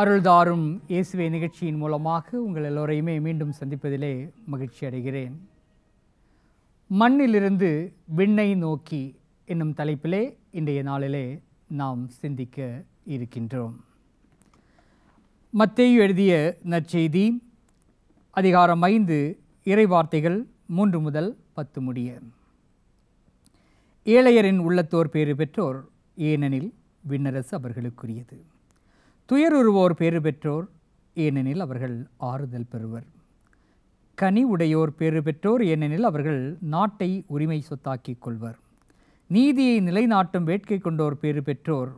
அருள்தாரும் இயேசுவை நிகழ்ச்சியின் மூலமாக உங்கள் எல்லோரையுமே மீண்டும் சந்திப்பதிலே மகிழ்ச்சி அடைகிறேன் மண்ணிலிருந்து விண்ணை நோக்கி என்னும் தலைப்பிலே இன்றைய நாளிலே நாம் சிந்திக்க இருக்கின்றோம் மத்தேயு எழுதிய நற்செய்தி அதிகாரம் ஐந்து இறைவார்த்தைகள் மூன்று முதல் பத்து முடிய ஏழையரின் உள்ளத்தோர் பேறு பெற்றோர் ஏனெனில் விண்ணரசு அவர்களுக்குரியது உருவோர் பேறு பெற்றோர் ஏனெனில் அவர்கள் ஆறுதல் பெறுவர் கனி உடையோர் பேறு பெற்றோர் ஏனெனில் அவர்கள் நாட்டை உரிமை சொத்தாக்கிக் கொள்வர் நீதியை நிலைநாட்டும் வேட்கை கொண்டோர் பேறு பெற்றோர்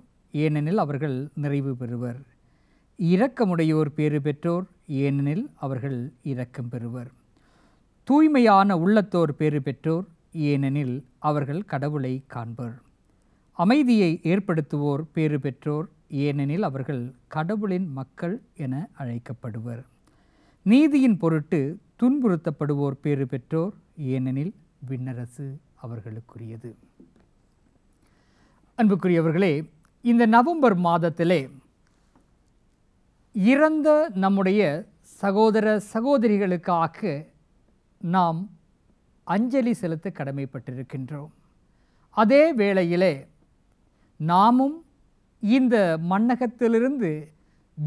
ஏனெனில் அவர்கள் நிறைவு பெறுவர் இரக்கமுடையோர் பேறு பெற்றோர் ஏனெனில் அவர்கள் இரக்கம் பெறுவர் தூய்மையான உள்ளத்தோர் பேறு பெற்றோர் ஏனெனில் அவர்கள் கடவுளை காண்பர் அமைதியை ஏற்படுத்துவோர் பேறு பெற்றோர் ஏனெனில் அவர்கள் கடவுளின் மக்கள் என அழைக்கப்படுவர் நீதியின் பொருட்டு துன்புறுத்தப்படுவோர் பேறு பெற்றோர் ஏனெனில் விண்ணரசு அவர்களுக்குரியது அன்புக்குரியவர்களே இந்த நவம்பர் மாதத்திலே இறந்த நம்முடைய சகோதர சகோதரிகளுக்காக நாம் அஞ்சலி செலுத்த கடமைப்பட்டிருக்கின்றோம் அதே வேளையிலே நாமும் இந்த மண்ணகத்திலிருந்து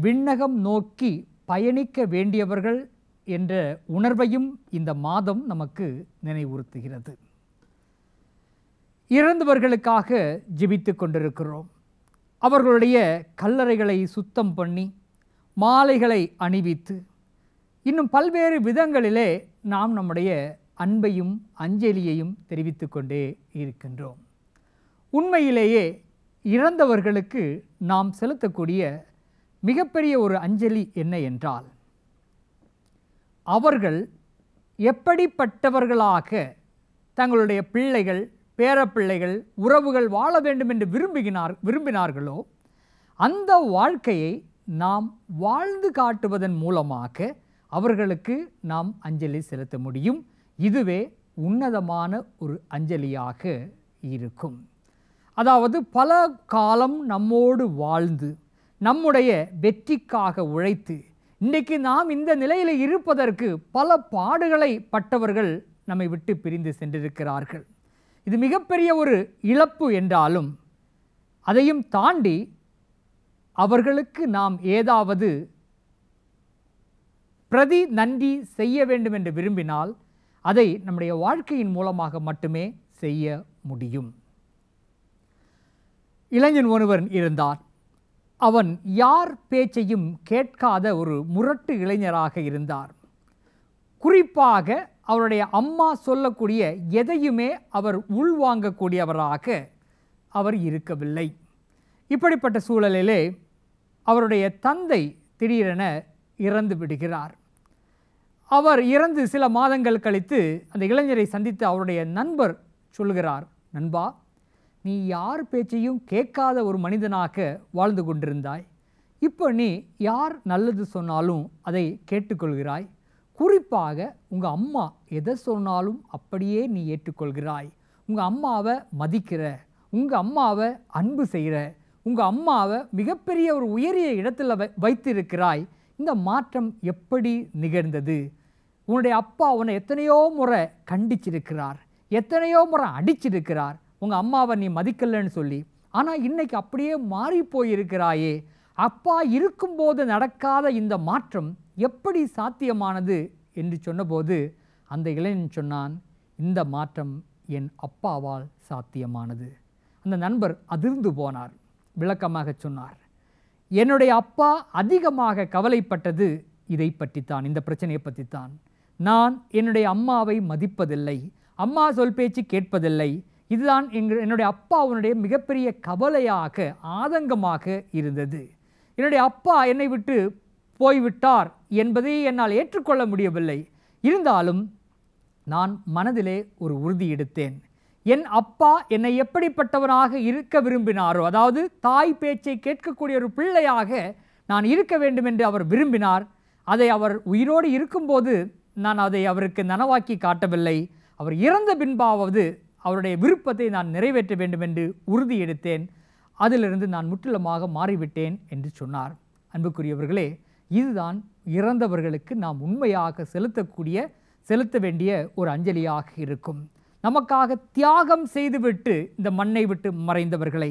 விண்ணகம் நோக்கி பயணிக்க வேண்டியவர்கள் என்ற உணர்வையும் இந்த மாதம் நமக்கு நினைவுறுத்துகிறது இறந்தவர்களுக்காக ஜிபித்து கொண்டிருக்கிறோம் அவர்களுடைய கல்லறைகளை சுத்தம் பண்ணி மாலைகளை அணிவித்து இன்னும் பல்வேறு விதங்களிலே நாம் நம்முடைய அன்பையும் அஞ்சலியையும் தெரிவித்து கொண்டே இருக்கின்றோம் உண்மையிலேயே இறந்தவர்களுக்கு நாம் செலுத்தக்கூடிய மிகப்பெரிய ஒரு அஞ்சலி என்ன என்றால் அவர்கள் எப்படிப்பட்டவர்களாக தங்களுடைய பிள்ளைகள் பேரப்பிள்ளைகள் உறவுகள் வாழ வேண்டும் என்று விரும்புகிறார் விரும்பினார்களோ அந்த வாழ்க்கையை நாம் வாழ்ந்து காட்டுவதன் மூலமாக அவர்களுக்கு நாம் அஞ்சலி செலுத்த முடியும் இதுவே உன்னதமான ஒரு அஞ்சலியாக இருக்கும் அதாவது பல காலம் நம்மோடு வாழ்ந்து நம்முடைய வெற்றிக்காக உழைத்து இன்றைக்கு நாம் இந்த நிலையில் இருப்பதற்கு பல பாடுகளை பட்டவர்கள் நம்மை விட்டு பிரிந்து சென்றிருக்கிறார்கள் இது மிகப்பெரிய ஒரு இழப்பு என்றாலும் அதையும் தாண்டி அவர்களுக்கு நாம் ஏதாவது பிரதி நன்றி செய்ய வேண்டும் என்று விரும்பினால் அதை நம்முடைய வாழ்க்கையின் மூலமாக மட்டுமே செய்ய முடியும் இளைஞன் ஒருவன் இருந்தார் அவன் யார் பேச்சையும் கேட்காத ஒரு முரட்டு இளைஞராக இருந்தார் குறிப்பாக அவருடைய அம்மா சொல்லக்கூடிய எதையுமே அவர் உள்வாங்கக்கூடியவராக அவர் இருக்கவில்லை இப்படிப்பட்ட சூழலிலே அவருடைய தந்தை திடீரென இறந்து விடுகிறார் அவர் இறந்து சில மாதங்கள் கழித்து அந்த இளைஞரை சந்தித்து அவருடைய நண்பர் சொல்கிறார் நண்பா நீ யார் பேச்சையும் கேட்காத ஒரு மனிதனாக வாழ்ந்து கொண்டிருந்தாய் இப்போ நீ யார் நல்லது சொன்னாலும் அதை கேட்டுக்கொள்கிறாய் குறிப்பாக உங்கள் அம்மா எதை சொன்னாலும் அப்படியே நீ ஏற்றுக்கொள்கிறாய் உங்கள் அம்மாவை மதிக்கிற உங்கள் அம்மாவை அன்பு செய்கிற உங்கள் அம்மாவை மிகப்பெரிய ஒரு உயரிய இடத்துல வை வைத்திருக்கிறாய் இந்த மாற்றம் எப்படி நிகழ்ந்தது உன்னுடைய அப்பா உன்னை எத்தனையோ முறை கண்டிச்சிருக்கிறார் எத்தனையோ முறை அடிச்சிருக்கிறார் உங்கள் அம்மாவை நீ மதிக்கலைன்னு சொல்லி ஆனால் இன்றைக்கி அப்படியே மாறி போயிருக்கிறாயே அப்பா இருக்கும்போது நடக்காத இந்த மாற்றம் எப்படி சாத்தியமானது என்று சொன்னபோது அந்த இளைஞன் சொன்னான் இந்த மாற்றம் என் அப்பாவால் சாத்தியமானது அந்த நண்பர் அதிர்ந்து போனார் விளக்கமாக சொன்னார் என்னுடைய அப்பா அதிகமாக கவலைப்பட்டது இதை பற்றித்தான் இந்த பிரச்சனையை பற்றித்தான் நான் என்னுடைய அம்மாவை மதிப்பதில்லை அம்மா சொல் பேச்சு கேட்பதில்லை இதுதான் எங்கள் என்னுடைய அப்பாவுனுடைய மிகப்பெரிய கவலையாக ஆதங்கமாக இருந்தது என்னுடைய அப்பா என்னை விட்டு போய்விட்டார் என்பதை என்னால் ஏற்றுக்கொள்ள முடியவில்லை இருந்தாலும் நான் மனதிலே ஒரு உறுதி எடுத்தேன் என் அப்பா என்னை எப்படிப்பட்டவனாக இருக்க விரும்பினாரோ அதாவது தாய் பேச்சை கேட்கக்கூடிய ஒரு பிள்ளையாக நான் இருக்க வேண்டும் என்று அவர் விரும்பினார் அதை அவர் உயிரோடு இருக்கும்போது நான் அதை அவருக்கு நனவாக்கி காட்டவில்லை அவர் இறந்த பின்பாவது அவருடைய விருப்பத்தை நான் நிறைவேற்ற வேண்டும் என்று உறுதி எடுத்தேன் அதிலிருந்து நான் முற்றிலுமாக மாறிவிட்டேன் என்று சொன்னார் அன்புக்குரியவர்களே இதுதான் இறந்தவர்களுக்கு நாம் உண்மையாக செலுத்தக்கூடிய செலுத்த வேண்டிய ஒரு அஞ்சலியாக இருக்கும் நமக்காக தியாகம் செய்துவிட்டு இந்த மண்ணை விட்டு மறைந்தவர்களை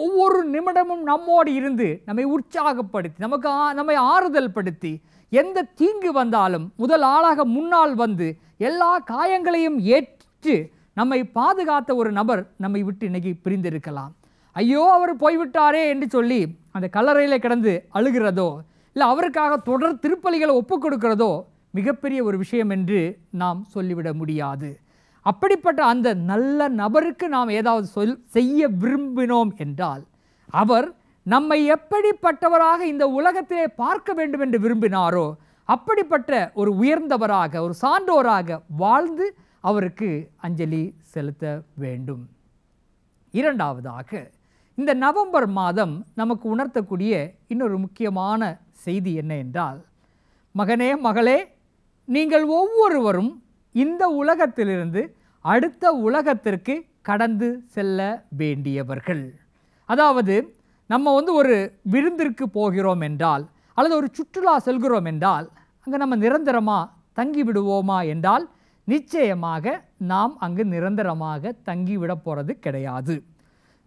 ஒவ்வொரு நிமிடமும் நம்மோடு இருந்து நம்மை உற்சாகப்படுத்தி நமக்கு நம்மை ஆறுதல் படுத்தி எந்த தீங்கு வந்தாலும் முதல் ஆளாக முன்னால் வந்து எல்லா காயங்களையும் ஏற்று நம்மை பாதுகாத்த ஒரு நபர் நம்மை விட்டு இன்னைக்கு பிரிந்திருக்கலாம் ஐயோ அவர் போய்விட்டாரே என்று சொல்லி அந்த கல்லறையில் கிடந்து அழுகிறதோ இல்லை அவருக்காக தொடர் திருப்பலிகளை ஒப்பு கொடுக்கிறதோ மிகப்பெரிய ஒரு விஷயம் என்று நாம் சொல்லிவிட முடியாது அப்படிப்பட்ட அந்த நல்ல நபருக்கு நாம் ஏதாவது சொல் செய்ய விரும்பினோம் என்றால் அவர் நம்மை எப்படிப்பட்டவராக இந்த உலகத்திலே பார்க்க வேண்டும் என்று விரும்பினாரோ அப்படிப்பட்ட ஒரு உயர்ந்தவராக ஒரு சான்றோராக வாழ்ந்து அவருக்கு அஞ்சலி செலுத்த வேண்டும் இரண்டாவதாக இந்த நவம்பர் மாதம் நமக்கு உணர்த்தக்கூடிய இன்னொரு முக்கியமான செய்தி என்ன என்றால் மகனே மகளே நீங்கள் ஒவ்வொருவரும் இந்த உலகத்திலிருந்து அடுத்த உலகத்திற்கு கடந்து செல்ல வேண்டியவர்கள் அதாவது நம்ம வந்து ஒரு விருந்திற்கு போகிறோம் என்றால் அல்லது ஒரு சுற்றுலா செல்கிறோம் என்றால் அங்கே நம்ம நிரந்தரமாக தங்கிவிடுவோமா என்றால் நிச்சயமாக நாம் அங்கு நிரந்தரமாக தங்கிவிட போகிறது கிடையாது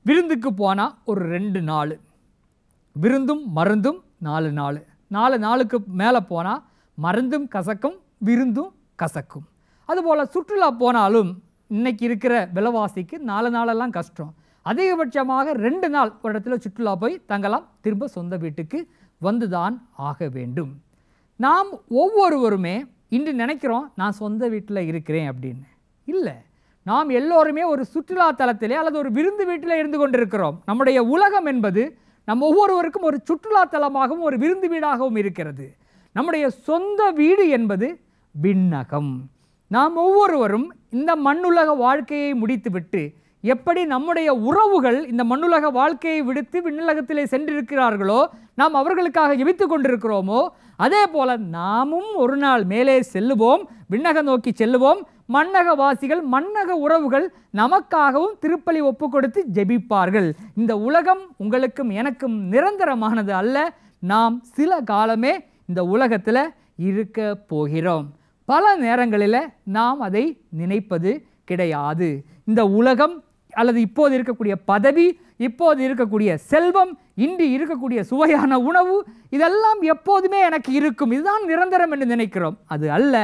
விருந்துக்கு போனால் ஒரு ரெண்டு நாள் விருந்தும் மருந்தும் நாலு நாள் நாலு நாளுக்கு மேலே போனால் மருந்தும் கசக்கும் விருந்தும் கசக்கும் அதுபோல் சுற்றுலா போனாலும் இன்றைக்கி இருக்கிற விலைவாசிக்கு நாலு நாளெல்லாம் கஷ்டம் அதிகபட்சமாக ரெண்டு நாள் ஒரு இடத்துல சுற்றுலா போய் தங்கலாம் திரும்ப சொந்த வீட்டுக்கு வந்துதான் ஆக வேண்டும் நாம் ஒவ்வொருவருமே இன்று நினைக்கிறோம் நான் சொந்த வீட்டில் இருக்கிறேன் அப்படின்னு இல்லை நாம் எல்லோருமே ஒரு சுற்றுலா தலத்திலே அல்லது ஒரு விருந்து வீட்டில் இருந்து கொண்டிருக்கிறோம் நம்முடைய உலகம் என்பது நம் ஒவ்வொருவருக்கும் ஒரு சுற்றுலா தலமாகவும் ஒரு விருந்து வீடாகவும் இருக்கிறது நம்முடைய சொந்த வீடு என்பது விண்ணகம் நாம் ஒவ்வொருவரும் இந்த மண்ணுலக வாழ்க்கையை முடித்துவிட்டு எப்படி நம்முடைய உறவுகள் இந்த மண்ணுலக வாழ்க்கையை விடுத்து விண்ணுலகத்திலே சென்றிருக்கிறார்களோ நாம் அவர்களுக்காக ஜெபித்து கொண்டிருக்கிறோமோ அதே போல நாமும் ஒரு நாள் மேலே செல்லுவோம் விண்ணக நோக்கி செல்லுவோம் மன்னக வாசிகள் மன்னக உறவுகள் நமக்காகவும் திருப்பலி ஒப்பு கொடுத்து ஜெபிப்பார்கள் இந்த உலகம் உங்களுக்கும் எனக்கும் நிரந்தரமானது அல்ல நாம் சில காலமே இந்த உலகத்தில் இருக்க போகிறோம் பல நேரங்களில் நாம் அதை நினைப்பது கிடையாது இந்த உலகம் அல்லது இப்போது இருக்கக்கூடிய பதவி இப்போது இருக்கக்கூடிய செல்வம் இன்று இருக்கக்கூடிய சுவையான உணவு இதெல்லாம் எப்போதுமே எனக்கு இருக்கும் இதுதான் நிரந்தரம் என்று நினைக்கிறோம் அது அல்ல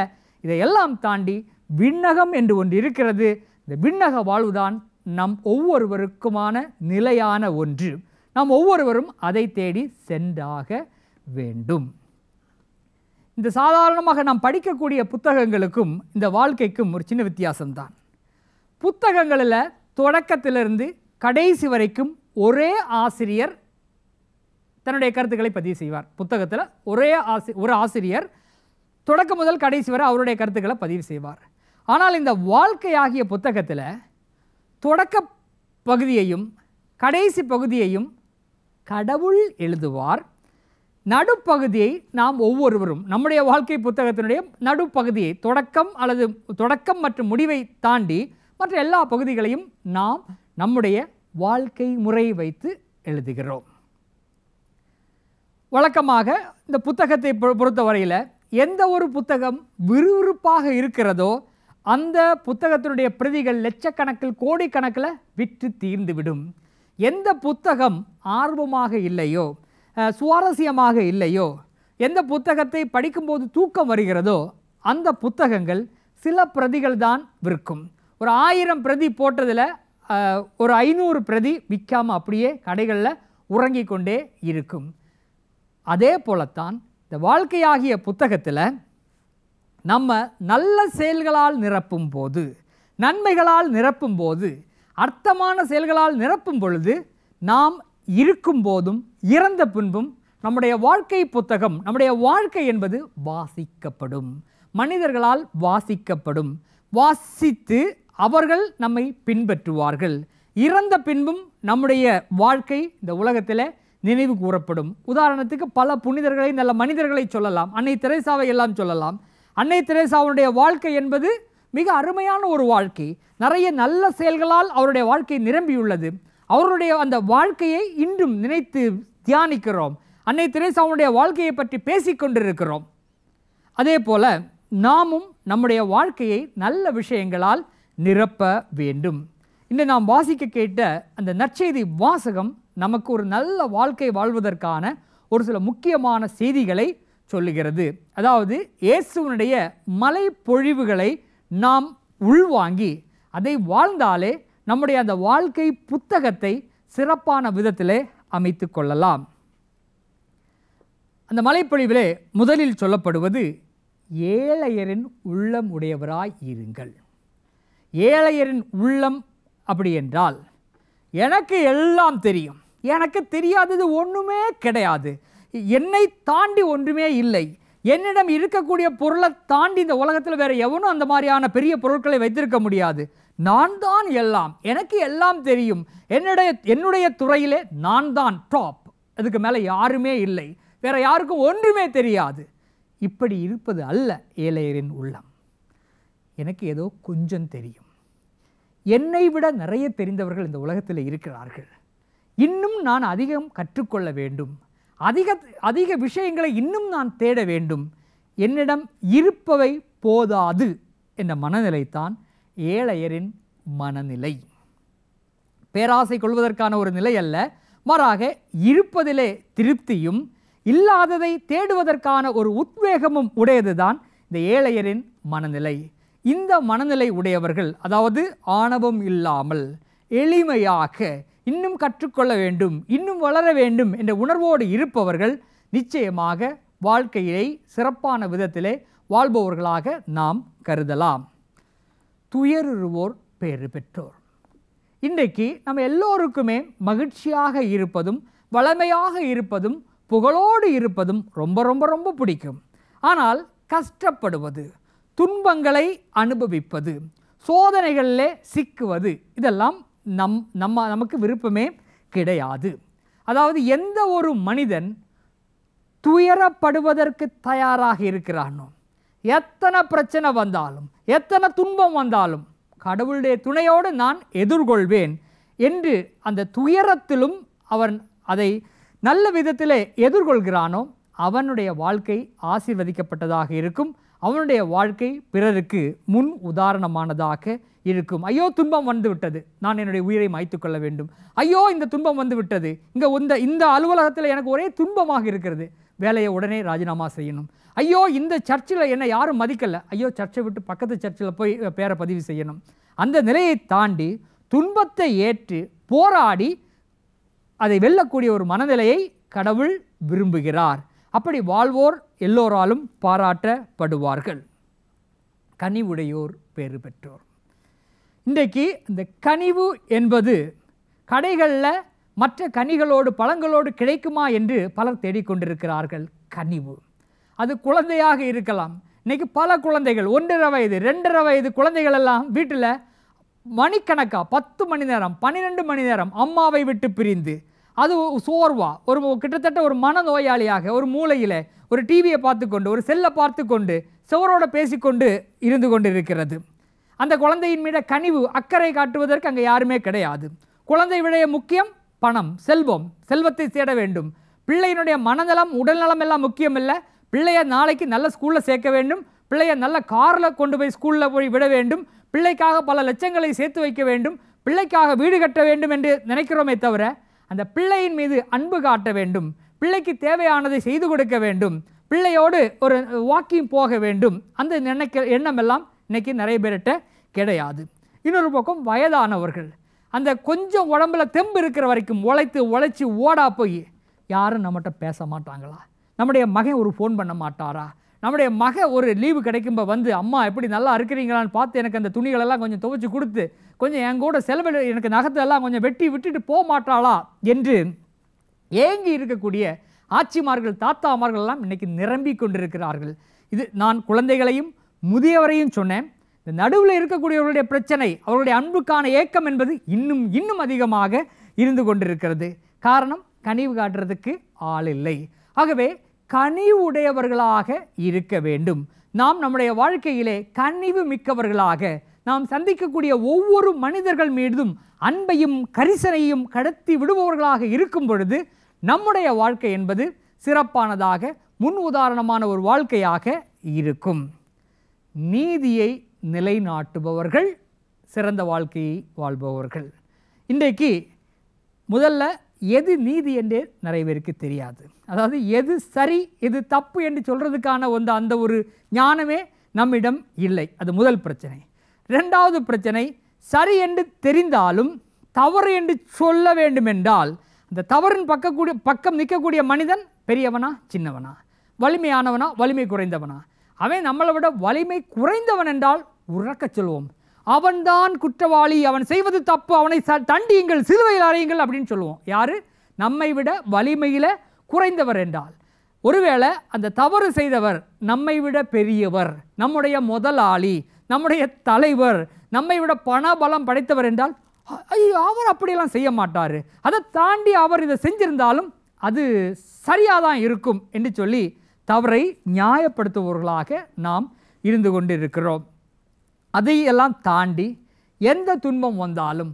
இதையெல்லாம் தாண்டி விண்ணகம் என்று ஒன்று இருக்கிறது இந்த விண்ணக வாழ்வுதான் நம் ஒவ்வொருவருக்குமான நிலையான ஒன்று நாம் ஒவ்வொருவரும் அதை தேடி சென்றாக வேண்டும் இந்த சாதாரணமாக நாம் படிக்கக்கூடிய புத்தகங்களுக்கும் இந்த வாழ்க்கைக்கும் ஒரு சின்ன வித்தியாசம்தான் புத்தகங்களில் தொடக்கத்திலிருந்து கடைசி வரைக்கும் ஒரே ஆசிரியர் தன்னுடைய கருத்துக்களை பதிவு செய்வார் புத்தகத்தில் ஒரே ஆசி ஒரு ஆசிரியர் தொடக்கம் முதல் கடைசி வரை அவருடைய கருத்துக்களை பதிவு செய்வார் ஆனால் இந்த வாழ்க்கை ஆகிய புத்தகத்தில் தொடக்க பகுதியையும் கடைசி பகுதியையும் கடவுள் எழுதுவார் நடுப்பகுதியை நாம் ஒவ்வொருவரும் நம்முடைய வாழ்க்கை புத்தகத்தினுடைய நடுப்பகுதியை தொடக்கம் அல்லது தொடக்கம் மற்றும் முடிவை தாண்டி மற்ற எல்லா பகுதிகளையும் நாம் நம்முடைய வாழ்க்கை முறை வைத்து எழுதுகிறோம் வழக்கமாக இந்த புத்தகத்தை பொறுத்தவரையில் எந்த ஒரு புத்தகம் விறுவிறுப்பாக இருக்கிறதோ அந்த புத்தகத்தினுடைய பிரதிகள் லட்சக்கணக்கில் கோடிக்கணக்கில் விற்று தீர்ந்துவிடும் எந்த புத்தகம் ஆர்வமாக இல்லையோ சுவாரஸ்யமாக இல்லையோ எந்த புத்தகத்தை படிக்கும்போது தூக்கம் வருகிறதோ அந்த புத்தகங்கள் சில பிரதிகள் தான் விற்கும் ஒரு ஆயிரம் பிரதி போட்டதில் ஒரு ஐநூறு பிரதி விற்காமல் அப்படியே கடைகளில் உறங்கி கொண்டே இருக்கும் அதே போலத்தான் இந்த வாழ்க்கையாகிய புத்தகத்தில் நம்ம நல்ல செயல்களால் நிரப்பும் போது நன்மைகளால் நிரப்பும் போது அர்த்தமான செயல்களால் நிரப்பும் பொழுது நாம் இருக்கும் போதும் இறந்த பின்பும் நம்முடைய வாழ்க்கை புத்தகம் நம்முடைய வாழ்க்கை என்பது வாசிக்கப்படும் மனிதர்களால் வாசிக்கப்படும் வாசித்து அவர்கள் நம்மை பின்பற்றுவார்கள் இறந்த பின்பும் நம்முடைய வாழ்க்கை இந்த உலகத்தில் நினைவு கூறப்படும் உதாரணத்துக்கு பல புனிதர்களை நல்ல மனிதர்களை சொல்லலாம் அன்னை திரேசாவை எல்லாம் சொல்லலாம் அன்னை தெரேசாவுடைய வாழ்க்கை என்பது மிக அருமையான ஒரு வாழ்க்கை நிறைய நல்ல செயல்களால் அவருடைய வாழ்க்கை நிரம்பியுள்ளது அவருடைய அந்த வாழ்க்கையை இன்றும் நினைத்து தியானிக்கிறோம் அன்னை திரேசாவுடைய வாழ்க்கையை பற்றி பேசிக்கொண்டிருக்கிறோம் அதே போல நாமும் நம்முடைய வாழ்க்கையை நல்ல விஷயங்களால் நிரப்ப வேண்டும் இன்று நாம் வாசிக்க கேட்ட அந்த நற்செய்தி வாசகம் நமக்கு ஒரு நல்ல வாழ்க்கை வாழ்வதற்கான ஒரு சில முக்கியமான செய்திகளை சொல்லுகிறது அதாவது இயேசுவனுடைய மலை பொழிவுகளை நாம் உள்வாங்கி அதை வாழ்ந்தாலே நம்முடைய அந்த வாழ்க்கை புத்தகத்தை சிறப்பான விதத்திலே அமைத்து கொள்ளலாம் அந்த மலைப்பொழிவிலே முதலில் சொல்லப்படுவது ஏழையரின் உள்ளம் உடையவராய் இருங்கள் ஏழையரின் உள்ளம் அப்படி என்றால் எனக்கு எல்லாம் தெரியும் எனக்கு தெரியாதது ஒன்றுமே கிடையாது என்னை தாண்டி ஒன்றுமே இல்லை என்னிடம் இருக்கக்கூடிய பொருளை தாண்டி இந்த உலகத்தில் வேறு எவனும் அந்த மாதிரியான பெரிய பொருட்களை வைத்திருக்க முடியாது நான் தான் எல்லாம் எனக்கு எல்லாம் தெரியும் என்னுடைய என்னுடைய துறையிலே நான் தான் டாப் அதுக்கு மேலே யாருமே இல்லை வேறு யாருக்கும் ஒன்றுமே தெரியாது இப்படி இருப்பது அல்ல ஏழையரின் உள்ளம் எனக்கு ஏதோ கொஞ்சம் தெரியும் என்னை விட நிறைய தெரிந்தவர்கள் இந்த உலகத்தில் இருக்கிறார்கள் இன்னும் நான் அதிகம் கற்றுக்கொள்ள வேண்டும் அதிக அதிக விஷயங்களை இன்னும் நான் தேட வேண்டும் என்னிடம் இருப்பவை போதாது என்ற மனநிலை தான் ஏழையரின் மனநிலை பேராசை கொள்வதற்கான ஒரு நிலை அல்ல மாறாக இருப்பதிலே திருப்தியும் இல்லாததை தேடுவதற்கான ஒரு உத்வேகமும் உடையதுதான் இந்த ஏழையரின் மனநிலை இந்த மனநிலை உடையவர்கள் அதாவது ஆணவம் இல்லாமல் எளிமையாக இன்னும் கற்றுக்கொள்ள வேண்டும் இன்னும் வளர வேண்டும் என்ற உணர்வோடு இருப்பவர்கள் நிச்சயமாக வாழ்க்கையை சிறப்பான விதத்திலே வாழ்பவர்களாக நாம் கருதலாம் துயருவோர் பேறு பெற்றோர் இன்றைக்கு நம்ம எல்லோருக்குமே மகிழ்ச்சியாக இருப்பதும் வளமையாக இருப்பதும் புகழோடு இருப்பதும் ரொம்ப ரொம்ப ரொம்ப பிடிக்கும் ஆனால் கஷ்டப்படுவது துன்பங்களை அனுபவிப்பது சோதனைகளில் சிக்குவது இதெல்லாம் நம் நம்ம நமக்கு விருப்பமே கிடையாது அதாவது எந்த ஒரு மனிதன் துயரப்படுவதற்கு தயாராக இருக்கிறானோ எத்தனை பிரச்சனை வந்தாலும் எத்தனை துன்பம் வந்தாலும் கடவுளுடைய துணையோடு நான் எதிர்கொள்வேன் என்று அந்த துயரத்திலும் அவன் அதை நல்ல விதத்தில் எதிர்கொள்கிறானோ அவனுடைய வாழ்க்கை ஆசீர்வதிக்கப்பட்டதாக இருக்கும் அவனுடைய வாழ்க்கை பிறருக்கு முன் உதாரணமானதாக இருக்கும் ஐயோ துன்பம் வந்து விட்டது நான் என்னுடைய உயிரை மாய்த்து கொள்ள வேண்டும் ஐயோ இந்த துன்பம் வந்து விட்டது இங்கே இந்த இந்த அலுவலகத்தில் எனக்கு ஒரே துன்பமாக இருக்கிறது வேலையை உடனே ராஜினாமா செய்யணும் ஐயோ இந்த சர்ச்சில் என்னை யாரும் மதிக்கலை ஐயோ சர்ச்சை விட்டு பக்கத்து சர்ச்சில் போய் பேரை பதிவு செய்யணும் அந்த நிலையை தாண்டி துன்பத்தை ஏற்று போராடி அதை வெல்லக்கூடிய ஒரு மனநிலையை கடவுள் விரும்புகிறார் அப்படி வாழ்வோர் எல்லோராலும் பாராட்டப்படுவார்கள் கனிவுடையோர் பேறு பெற்றோர் இன்றைக்கு இந்த கனிவு என்பது கடைகளில் மற்ற கனிகளோடு பழங்களோடு கிடைக்குமா என்று பலர் தேடிக்கொண்டிருக்கிறார்கள் கனிவு அது குழந்தையாக இருக்கலாம் இன்றைக்கி பல குழந்தைகள் ஒன்றரை வயது ரெண்டரை வயது குழந்தைகள் எல்லாம் வீட்டில் மணிக்கணக்காக பத்து மணி நேரம் பன்னிரெண்டு மணி நேரம் அம்மாவை விட்டு பிரிந்து அது சோர்வாக ஒரு கிட்டத்தட்ட ஒரு மனநோயாளியாக ஒரு மூளையில் ஒரு டிவியை பார்த்து கொண்டு ஒரு செல்லை பார்த்து கொண்டு சுவரோட பேசிக்கொண்டு இருந்து கொண்டு இருக்கிறது அந்த குழந்தையின் மீத கனிவு அக்கறை காட்டுவதற்கு அங்கே யாருமே கிடையாது குழந்தை விடைய முக்கியம் பணம் செல்வம் செல்வத்தை சேட வேண்டும் பிள்ளையினுடைய மனநலம் உடல்நலம் எல்லாம் முக்கியம் இல்லை பிள்ளைய நாளைக்கு நல்ல ஸ்கூலில் சேர்க்க வேண்டும் பிள்ளைய நல்ல காரில் கொண்டு போய் ஸ்கூலில் போய் விட வேண்டும் பிள்ளைக்காக பல லட்சங்களை சேர்த்து வைக்க வேண்டும் பிள்ளைக்காக வீடு கட்ட வேண்டும் என்று நினைக்கிறோமே தவிர அந்த பிள்ளையின் மீது அன்பு காட்ட வேண்டும் பிள்ளைக்கு தேவையானதை செய்து கொடுக்க வேண்டும் பிள்ளையோடு ஒரு வாக்கிங் போக வேண்டும் அந்த நினைக்க எண்ணமெல்லாம் இன்றைக்கி நிறைய பேர்கிட்ட கிடையாது இன்னொரு பக்கம் வயதானவர்கள் அந்த கொஞ்சம் உடம்புல தெம்பு இருக்கிற வரைக்கும் உழைத்து உழைச்சி ஓடா போய் யாரும் நம்மகிட்ட பேச மாட்டாங்களா நம்முடைய மகன் ஒரு ஃபோன் பண்ண மாட்டாரா நம்முடைய மக ஒரு லீவு கிடைக்கும்போ வந்து அம்மா எப்படி நல்லா இருக்கிறீங்களான்னு பார்த்து எனக்கு அந்த துணிகளெல்லாம் கொஞ்சம் துவைச்சி கொடுத்து கொஞ்சம் என் கூட செலவு எனக்கு நகத்தெல்லாம் கொஞ்சம் வெட்டி விட்டுட்டு போக மாட்டாளா என்று ஏங்கி இருக்கக்கூடிய ஆட்சிமார்கள் தாத்தாமார்கள் எல்லாம் இன்றைக்கி நிரம்பி கொண்டிருக்கிறார்கள் இது நான் குழந்தைகளையும் முதியவரையும் சொன்னேன் இந்த நடுவில் இருக்கக்கூடியவர்களுடைய பிரச்சனை அவர்களுடைய அன்புக்கான ஏக்கம் என்பது இன்னும் இன்னும் அதிகமாக இருந்து கொண்டிருக்கிறது காரணம் கனிவு காட்டுறதுக்கு ஆள் இல்லை ஆகவே கனிவுடையவர்களாக உடையவர்களாக இருக்க வேண்டும் நாம் நம்முடைய வாழ்க்கையிலே கனிவு மிக்கவர்களாக நாம் சந்திக்கக்கூடிய ஒவ்வொரு மனிதர்கள் மீதும் அன்பையும் கரிசனையும் கடத்தி விடுபவர்களாக இருக்கும் பொழுது நம்முடைய வாழ்க்கை என்பது சிறப்பானதாக முன் உதாரணமான ஒரு வாழ்க்கையாக இருக்கும் நீதியை நிலைநாட்டுபவர்கள் சிறந்த வாழ்க்கையை வாழ்பவர்கள் இன்றைக்கு முதல்ல எது நீதி என்றே நிறைய பேருக்கு தெரியாது அதாவது எது சரி எது தப்பு என்று சொல்கிறதுக்கான வந்து அந்த ஒரு ஞானமே நம்மிடம் இல்லை அது முதல் பிரச்சனை ரெண்டாவது பிரச்சனை சரி என்று தெரிந்தாலும் தவறு என்று சொல்ல வேண்டுமென்றால் அந்த தவறின் பக்கக்கூடிய பக்கம் நிற்கக்கூடிய மனிதன் பெரியவனா சின்னவனா வலிமையானவனா வலிமை குறைந்தவனா அவன் நம்மளை விட வலிமை குறைந்தவன் என்றால் உறக்கச் சொல்வோம் அவன்தான் குற்றவாளி அவன் செய்வது தப்பு அவனை ச தண்டியுங்கள் சிலுவையில் அறையுங்கள் அப்படின்னு சொல்லுவோம் யார் நம்மை விட வலிமையில் குறைந்தவர் என்றால் ஒருவேளை அந்த தவறு செய்தவர் நம்மை விட பெரியவர் நம்முடைய முதலாளி நம்முடைய தலைவர் நம்மை விட பண பலம் படைத்தவர் என்றால் ஐயோ அவர் அப்படியெல்லாம் செய்ய மாட்டார் அதை தாண்டி அவர் இதை செஞ்சிருந்தாலும் அது சரியாக தான் இருக்கும் என்று சொல்லி தவறை நியாயப்படுத்துபவர்களாக நாம் இருந்து கொண்டிருக்கிறோம் அதையெல்லாம் தாண்டி எந்த துன்பம் வந்தாலும்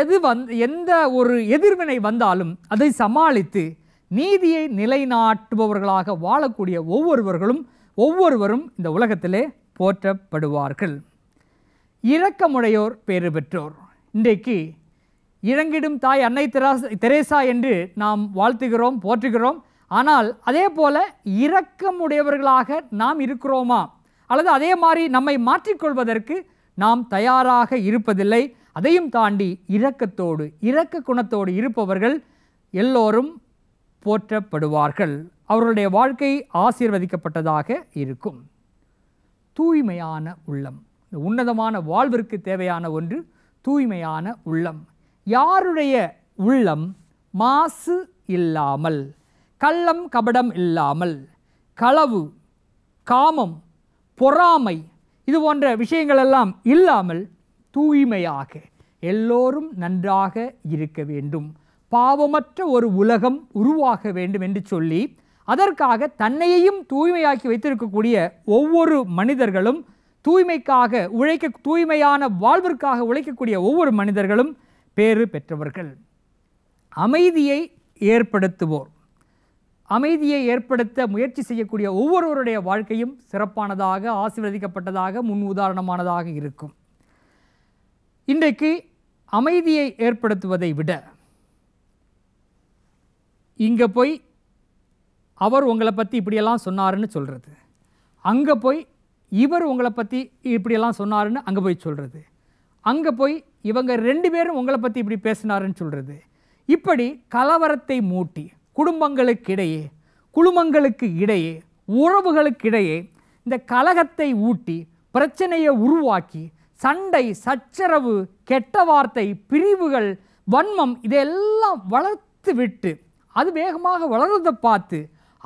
எது வந் எந்த ஒரு எதிர்வினை வந்தாலும் அதை சமாளித்து நீதியை நிலைநாட்டுபவர்களாக வாழக்கூடிய ஒவ்வொருவர்களும் ஒவ்வொருவரும் இந்த உலகத்திலே போற்றப்படுவார்கள் இரக்கமுடையோர் பேறு பெற்றோர் இன்றைக்கு இறங்கிடும் தாய் அன்னை தெராச தெரேசா என்று நாம் வாழ்த்துகிறோம் போற்றுகிறோம் ஆனால் அதே போல இரக்கமுடையவர்களாக நாம் இருக்கிறோமா அல்லது அதே மாதிரி நம்மை மாற்றிக்கொள்வதற்கு நாம் தயாராக இருப்பதில்லை அதையும் தாண்டி இரக்கத்தோடு இரக்க குணத்தோடு இருப்பவர்கள் எல்லோரும் போற்றப்படுவார்கள் அவர்களுடைய வாழ்க்கை ஆசீர்வதிக்கப்பட்டதாக இருக்கும் தூய்மையான உள்ளம் இந்த உன்னதமான வாழ்விற்கு தேவையான ஒன்று தூய்மையான உள்ளம் யாருடைய உள்ளம் மாசு இல்லாமல் கள்ளம் கபடம் இல்லாமல் களவு காமம் பொறாமை இது போன்ற விஷயங்கள் எல்லாம் இல்லாமல் தூய்மையாக எல்லோரும் நன்றாக இருக்க வேண்டும் பாவமற்ற ஒரு உலகம் உருவாக வேண்டும் என்று சொல்லி அதற்காக தன்னையையும் தூய்மையாக்கி வைத்திருக்கக்கூடிய ஒவ்வொரு மனிதர்களும் தூய்மைக்காக உழைக்க தூய்மையான வாழ்விற்காக உழைக்கக்கூடிய ஒவ்வொரு மனிதர்களும் பேறு பெற்றவர்கள் அமைதியை ஏற்படுத்துவோர் அமைதியை ஏற்படுத்த முயற்சி செய்யக்கூடிய ஒவ்வொருவருடைய வாழ்க்கையும் சிறப்பானதாக ஆசீர்வதிக்கப்பட்டதாக முன் உதாரணமானதாக இருக்கும் இன்றைக்கு அமைதியை ஏற்படுத்துவதை விட இங்கே போய் அவர் உங்களை பற்றி இப்படியெல்லாம் சொன்னாருன்னு சொல்கிறது அங்கே போய் இவர் உங்களை பற்றி இப்படியெல்லாம் சொன்னாருன்னு அங்கே போய் சொல்கிறது அங்கே போய் இவங்க ரெண்டு பேரும் உங்களை பற்றி இப்படி பேசினாருன்னு சொல்கிறது இப்படி கலவரத்தை மூட்டி குடும்பங்களுக்கிடையே குழுமங்களுக்கு இடையே உறவுகளுக்கிடையே இந்த கலகத்தை ஊட்டி பிரச்சனையை உருவாக்கி சண்டை சச்சரவு கெட்ட வார்த்தை பிரிவுகள் வன்மம் இதையெல்லாம் வளர்த்து விட்டு அது வேகமாக வளர்றதை பார்த்து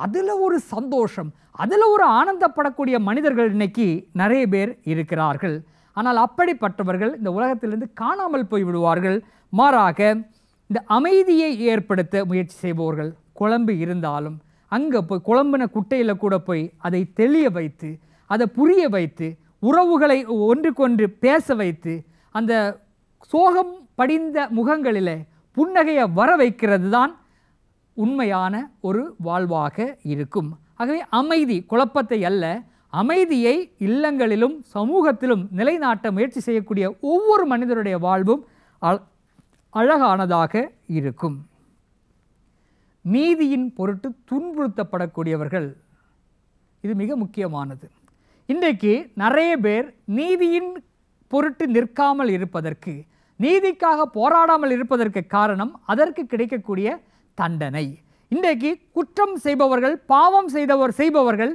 அதில் ஒரு சந்தோஷம் அதில் ஒரு ஆனந்தப்படக்கூடிய மனிதர்கள் இன்னைக்கு நிறைய பேர் இருக்கிறார்கள் ஆனால் அப்படிப்பட்டவர்கள் இந்த உலகத்திலிருந்து காணாமல் போய்விடுவார்கள் மாறாக இந்த அமைதியை ஏற்படுத்த முயற்சி செய்பவர்கள் குழம்பு இருந்தாலும் அங்கே போய் குழம்புன குட்டையில் கூட போய் அதை தெளிய வைத்து அதை புரிய வைத்து உறவுகளை ஒன்றுக்கொன்று பேச வைத்து அந்த சோகம் படிந்த முகங்களில் புன்னகையை வர வைக்கிறது தான் உண்மையான ஒரு வாழ்வாக இருக்கும் ஆகவே அமைதி குழப்பத்தை அல்ல அமைதியை இல்லங்களிலும் சமூகத்திலும் நிலைநாட்ட முயற்சி செய்யக்கூடிய ஒவ்வொரு மனிதருடைய வாழ்வும் அழகானதாக இருக்கும் நீதியின் பொருட்டு துன்புறுத்தப்படக்கூடியவர்கள் இது மிக முக்கியமானது இன்றைக்கு நிறைய பேர் நீதியின் பொருட்டு நிற்காமல் இருப்பதற்கு நீதிக்காக போராடாமல் இருப்பதற்கு காரணம் அதற்கு கிடைக்கக்கூடிய தண்டனை இன்றைக்கு குற்றம் செய்பவர்கள் பாவம் செய்தவர் செய்பவர்கள்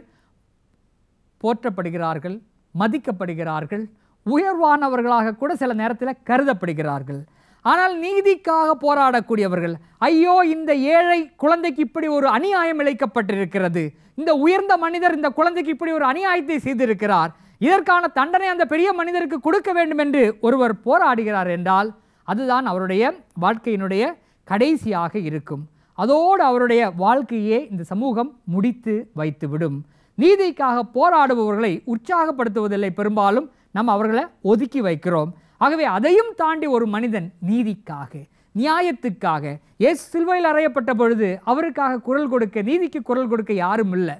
போற்றப்படுகிறார்கள் மதிக்கப்படுகிறார்கள் உயர்வானவர்களாக கூட சில நேரத்தில் கருதப்படுகிறார்கள் ஆனால் நீதிக்காக போராடக்கூடியவர்கள் ஐயோ இந்த ஏழை குழந்தைக்கு இப்படி ஒரு அநியாயம் இழைக்கப்பட்டிருக்கிறது இந்த உயர்ந்த மனிதர் இந்த குழந்தைக்கு இப்படி ஒரு அநியாயத்தை செய்திருக்கிறார் இதற்கான தண்டனை அந்த பெரிய மனிதருக்கு கொடுக்க வேண்டும் என்று ஒருவர் போராடுகிறார் என்றால் அதுதான் அவருடைய வாழ்க்கையினுடைய கடைசியாக இருக்கும் அதோடு அவருடைய வாழ்க்கையே இந்த சமூகம் முடித்து வைத்துவிடும் நீதிக்காக போராடுபவர்களை உற்சாகப்படுத்துவதில்லை பெரும்பாலும் நாம் அவர்களை ஒதுக்கி வைக்கிறோம் ஆகவே அதையும் தாண்டி ஒரு மனிதன் நீதிக்காக நியாயத்துக்காக ஏசு சில்வையில் அறையப்பட்ட பொழுது அவருக்காக குரல் கொடுக்க நீதிக்கு குரல் கொடுக்க யாரும் இல்லை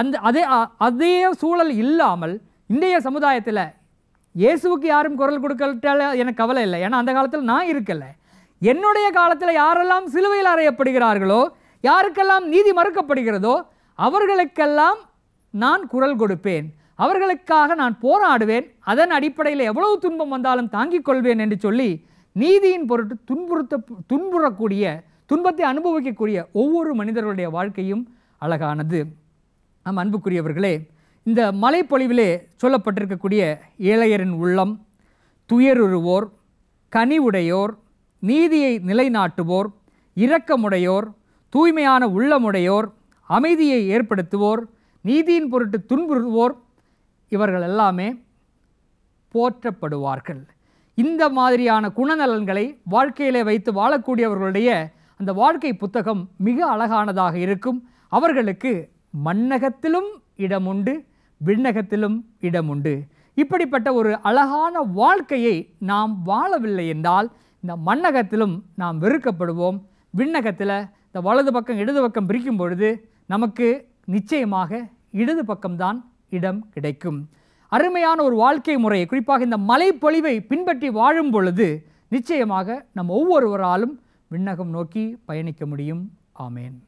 அந்த அதே அதே சூழல் இல்லாமல் இன்றைய சமுதாயத்தில் இயேசுவுக்கு யாரும் குரல் கொடுக்கட்டால எனக்கு கவலை இல்லை ஏன்னா அந்த காலத்தில் நான் இருக்கலை என்னுடைய காலத்தில் யாரெல்லாம் சிலுவையில் அறையப்படுகிறார்களோ யாருக்கெல்லாம் நீதி மறுக்கப்படுகிறதோ அவர்களுக்கெல்லாம் நான் குரல் கொடுப்பேன் அவர்களுக்காக நான் போராடுவேன் அதன் அடிப்படையில் எவ்வளவு துன்பம் வந்தாலும் தாங்கிக் கொள்வேன் என்று சொல்லி நீதியின் பொருட்டு துன்புறுத்த துன்புறக்கூடிய துன்பத்தை அனுபவிக்கக்கூடிய ஒவ்வொரு மனிதர்களுடைய வாழ்க்கையும் அழகானது நம் அன்புக்குரியவர்களே இந்த மலைப்பொழிவிலே சொல்லப்பட்டிருக்கக்கூடிய ஏழையரின் உள்ளம் துயருருவோர் கனிவுடையோர் நீதியை நிலைநாட்டுவோர் இரக்கமுடையோர் தூய்மையான உள்ளமுடையோர் அமைதியை ஏற்படுத்துவோர் நீதியின் பொருட்டு துன்புறுவோர் இவர்கள் எல்லாமே போற்றப்படுவார்கள் இந்த மாதிரியான குணநலன்களை வாழ்க்கையிலே வைத்து வாழக்கூடியவர்களுடைய அந்த வாழ்க்கை புத்தகம் மிக அழகானதாக இருக்கும் அவர்களுக்கு மண்ணகத்திலும் இடமுண்டு விண்ணகத்திலும் இடமுண்டு இப்படிப்பட்ட ஒரு அழகான வாழ்க்கையை நாம் வாழவில்லை என்றால் இந்த மண்ணகத்திலும் நாம் வெறுக்கப்படுவோம் விண்ணகத்தில் இந்த வலது பக்கம் இடது பக்கம் பிரிக்கும் பொழுது நமக்கு நிச்சயமாக இடது பக்கம்தான் இடம் கிடைக்கும் அருமையான ஒரு வாழ்க்கை முறையை குறிப்பாக இந்த மலைப்பொழிவை பின்பற்றி வாழும் பொழுது நிச்சயமாக நம் ஒவ்வொருவராலும் விண்ணகம் நோக்கி பயணிக்க முடியும் ஆமேன்